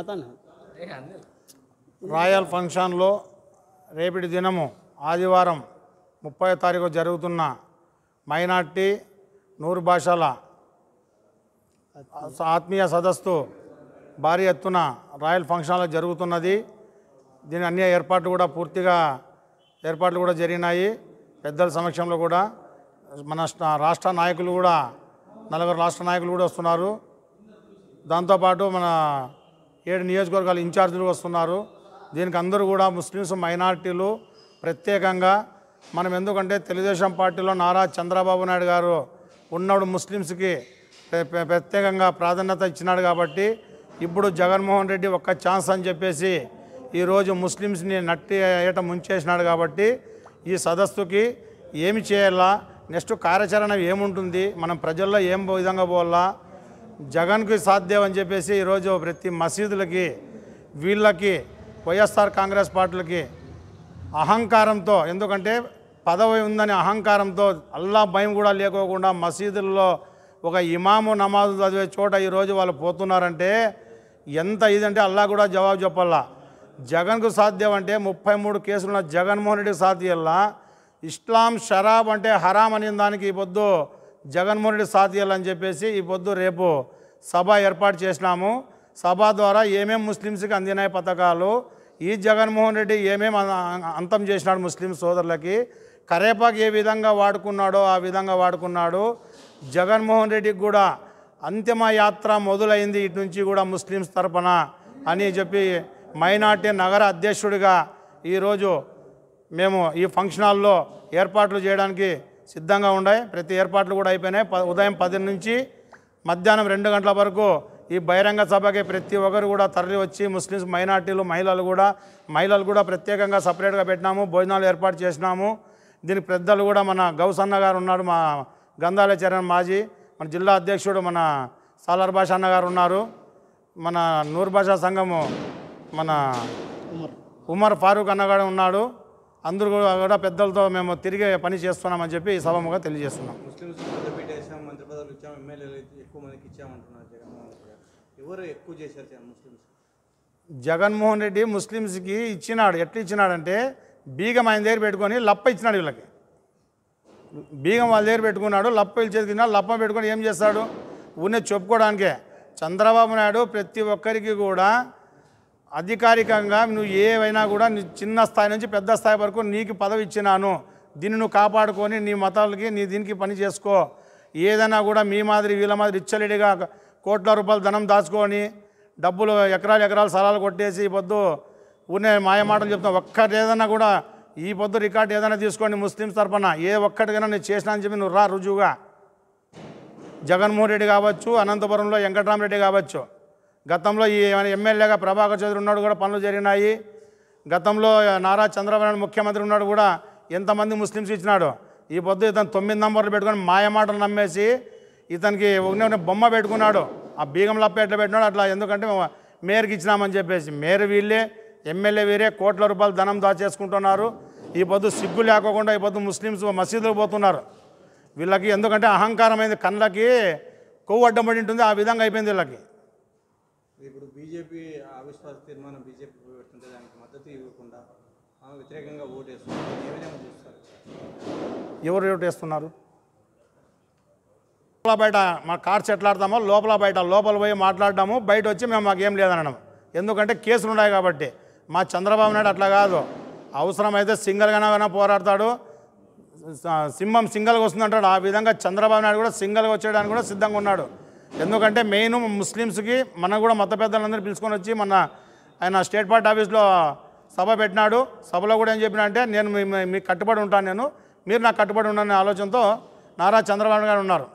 అతను రాయల్ ఫంక్షన్లో రేపటి దినము ఆదివారం ముప్పై తారీఖు జరుగుతున్న మైనార్టీ నూరు భాషల ఆత్మీయ సదస్సు భారీ ఎత్తున రాయల్ ఫంక్షన్లో జరుగుతున్నది దీని అన్ని ఏర్పాట్లు కూడా పూర్తిగా ఏర్పాట్లు కూడా జరిగినాయి పెద్దల సమక్షంలో కూడా మన రాష్ట్ర నాయకులు కూడా నలుగురు రాష్ట్ర నాయకులు కూడా వస్తున్నారు దాంతోపాటు మన ఏడు నియోజకవర్గాల ఇన్ఛార్జీలు వస్తున్నారు దీనికి అందరూ కూడా ముస్లిమ్స్ మైనార్టీలు ప్రత్యేకంగా మనం ఎందుకంటే తెలుగుదేశం పార్టీలో నారా చంద్రబాబు నాయుడు గారు ఉన్నాడు ముస్లిమ్స్కి ప్రత్యేకంగా ప్రాధాన్యత ఇచ్చినాడు కాబట్టి ఇప్పుడు జగన్మోహన్ రెడ్డి ఒక్క ఛాన్స్ అని చెప్పేసి ఈరోజు ముస్లిమ్స్ని నట్టి ఏట ముంచేసినాడు కాబట్టి ఈ సదస్సుకి ఏమి చేయాలా నెక్స్ట్ కార్యాచరణ ఏముంటుంది మనం ప్రజల్లో ఏం విధంగా పోవాలా జగన్కి సాధ్యం అని చెప్పేసి ఈరోజు ప్రతి మసీదులకి వీళ్ళకి వైఎస్ఆర్ కాంగ్రెస్ పార్టీలకి అహంకారంతో ఎందుకంటే పదవి ఉందని అహంకారంతో అల్లా భయం కూడా లేకోకుండా మసీదుల్లో ఒక ఇమాము నమాజు చదివే చోట ఈరోజు వాళ్ళు పోతున్నారంటే ఎంత ఇదంటే అల్లా కూడా జవాబు చెప్పాలా జగన్కు సాధ్యం అంటే ముప్పై మూడు కేసులున్న జగన్మోహన్ రెడ్డికి సాధ్యల్లా ఇస్లాం షరాబ్ అంటే హరాం అనే దానికి ఈ పొద్దు జగన్మోహన్ రెడ్డి సాథ్ చేయాలని చెప్పేసి ఈ పొద్దు రేపు సభ ఏర్పాటు చేసినాము సభ ద్వారా ఏమేం ముస్లిమ్స్కి అందినాయి పథకాలు ఈ జగన్మోహన్ రెడ్డి ఏమేమి అంతం చేసినాడు ముస్లిం సోదరులకి కరేపాకు ఏ విధంగా వాడుకున్నాడో ఆ విధంగా వాడుకున్నాడు జగన్మోహన్ రెడ్డికి కూడా అంతిమ యాత్ర మొదలైంది ఇటు నుంచి కూడా ముస్లిమ్స్ తరపున అని చెప్పి మైనార్టీ నగర అధ్యక్షుడిగా ఈరోజు మేము ఈ ఫంక్షన్ హాల్లో ఏర్పాట్లు చేయడానికి సిద్ధంగా ఉన్నాయి ప్రతి ఏర్పాట్లు కూడా అయిపోయినాయి ఉదయం పది నుంచి మధ్యాహ్నం రెండు గంటల వరకు ఈ బహిరంగ సభకి ప్రతి ఒక్కరు కూడా తరలి వచ్చి ముస్లిమ్స్ మైనార్టీలు మహిళలు కూడా మహిళలు కూడా ప్రత్యేకంగా సపరేట్గా పెట్టినాము భోజనాలు ఏర్పాటు చేసినాము దీనికి పెద్దలు కూడా మన గౌసన్న గారు ఉన్నారు మా గంధాల చరణ్ మాజీ మన జిల్లా అధ్యక్షుడు మన సాలార్ బాషా అన్న గారు ఉన్నారు మన నూర్ బాషా సంఘము మన ఉమర్ ఫారూక్ అన్నగారు ఉన్నాడు అందరూ కూడా పెద్దలతో మేము తిరిగి పని చేస్తున్నామని చెప్పి సభముగా తెలియజేస్తున్నాం జగన్మోహన్ రెడ్డి ముస్లిమ్స్కి ఇచ్చినాడు ఎట్లా ఇచ్చినాడంటే బీగం ఆయన దగ్గర పెట్టుకొని లప్ప ఇచ్చినాడు వీళ్ళకి బీగం వాళ్ళ దగ్గర పెట్టుకున్నాడు లప్ప ఇచ్చేది తిన్నాడు లప్ప పెట్టుకొని ఏం చేస్తాడు ఊరినే చెప్పుకోవడానికే చంద్రబాబు నాయుడు ప్రతి ఒక్కరికి కూడా అధికారికంగా నువ్వు ఏవైనా కూడా చిన్న స్థాయి నుంచి పెద్ద స్థాయి వరకు నీకు పదవి ఇచ్చినాను దీన్ని నువ్వు కాపాడుకొని నీ మతాలకి నీ దీనికి పని చేసుకో ఏదైనా కూడా మీ మాదిరి వీళ్ళ మాదిరి ఇచ్చలేడిగా కోట్ల రూపాయలు ధనం దాచుకొని డబ్బులు ఎకరాలు ఎకరాలు సలాలు కొట్టేసి ఈ పొద్దు ఊరినే మాయమాటలు చెప్తాం ఒక్కటి ఏదైనా కూడా ఈ పొద్దు రికార్డు ఏదైనా తీసుకోండి ముస్లిం తరఫున ఏ ఒక్కటికైనా నేను చేసినా అని చెప్పి నువ్వు రా రుజువుగా జగన్మోహన్ రెడ్డి కావచ్చు అనంతపురంలో వెంకటరామరెడ్డి కావచ్చు గతంలో ఈ ఎమ్మెల్యేగా ప్రభాకర్ చౌదరి ఉన్నాడు కూడా పనులు జరిగినాయి గతంలో నారా చంద్రబాబు ముఖ్యమంత్రి ఉన్నాడు కూడా ఎంతమంది ముస్లిమ్స్ ఇచ్చినాడు ఈ పొద్దు ఇతను తొమ్మిది నంబర్లు పెట్టుకొని మాయమాటలు నమ్మేసి ఇతనికి ఒకనే బొమ్మ పెట్టుకున్నాడు ఆ బీగంలప్ప ఎట్లా పెట్టినాడు అట్లా ఎందుకంటే మేరకు ఇచ్చినామని చెప్పేసి మేరు వీళ్ళే ఎమ్మెల్యే వీరే కోట్ల రూపాయలు ధనం దాచేసుకుంటున్నారు ఈ పొద్దు సిగ్గు లేకోకుండా ఈ పొద్దు ముస్లిమ్స్ మసీదులకు పోతున్నారు వీళ్ళకి ఎందుకంటే అహంకారమైంది కళ్ళకి కొవ్వు అడ్డం పడి ఉంటుంది ఆ విధంగా అయిపోయింది వీళ్ళకి ఇప్పుడు బీజేపీ అవిశ్వాస తీర్మానం బీజేపీ పెడుతుంటే దానికి మద్దతు ఇవ్వకుండా వ్యతిరేకంగా ఓటు వేస్తున్నారు ఏ విధంగా చూస్తారు ఎవరు ఓటు వేస్తున్నారు లోపల బయట మా కార్స్ ఎట్లాడతామో లోపల బయట లోపల పోయి మాట్లాడడాము బయట వచ్చి మేము మాకేం లేదనడం ఎందుకంటే కేసులు ఉన్నాయి కాబట్టి మా చంద్రబాబు నాయుడు అట్లా కాదు అవసరమైతే అయినా పోరాడతాడు సింహం సింగల్గా వస్తుందంటాడు ఆ విధంగా చంద్రబాబు నాయుడు కూడా సింగల్గా వచ్చేయడానికి కూడా సిద్ధంగా ఉన్నాడు ఎందుకంటే మెయిన్ ముస్లిమ్స్కి మనం కూడా మత పెద్దలందరూ పిలుచుకొని వచ్చి మన ఆయన స్టేట్ పార్టీ ఆఫీస్లో సభ పెట్టినాడు సభలో కూడా ఏం చెప్పినా అంటే నేను మీకు కట్టుబడి ఉంటాను నేను మీరు నాకు కట్టుబడి ఉన్నాను ఆలోచనతో నారా చంద్రబాబు గారు ఉన్నారు